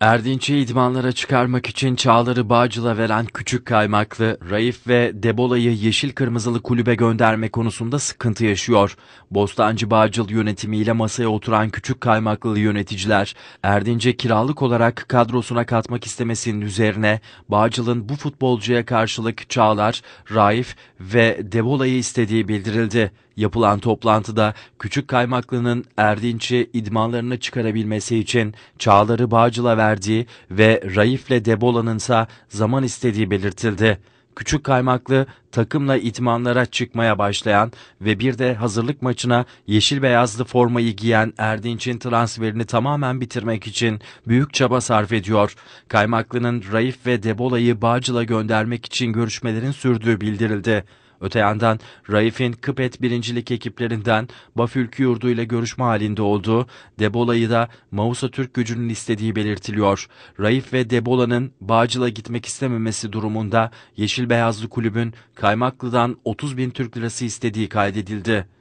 Erdinç'i idmanlara çıkarmak için Çağlar'ı Bağcıl'a veren küçük kaymaklı, Raif ve Debola'yı Yeşil Kırmızılı kulübe gönderme konusunda sıkıntı yaşıyor. Bostancı Bağcıl yönetimiyle masaya oturan küçük kaymaklı yöneticiler, Erdinç'e kiralık olarak kadrosuna katmak istemesinin üzerine Bağcıl'ın bu futbolcuya karşılık Çağlar, Raif ve Debola'yı istediği bildirildi. Yapılan toplantıda küçük kaymaklının Erdinç'i idmanlarına çıkarabilmesi için Çağlar'ı Bağcıl'a ver verdiği ve Raif'le Debola'nın ise zaman istediği belirtildi. Küçük kaymaklı takımla itmanlara çıkmaya başlayan ve bir de hazırlık maçına yeşil beyazlı formayı giyen Erdinç'in transferini tamamen bitirmek için büyük çaba sarf ediyor. Kaymaklı'nın Raif ve Debola'yı Bağcıl'a göndermek için görüşmelerin sürdüğü bildirildi. Öte yandan Raif'in Kıpet birincilik ekiplerinden Bafülkü Yurdu ile görüşme halinde olduğu, Debola'yı da Mausa Türk gücünün istediği belirtiliyor. Raif ve Debola'nın Bağcıl'a gitmek istememesi durumunda Yeşil Beyazlı Kulübün Kaymaklı'dan 30 bin Türk lirası istediği kaydedildi.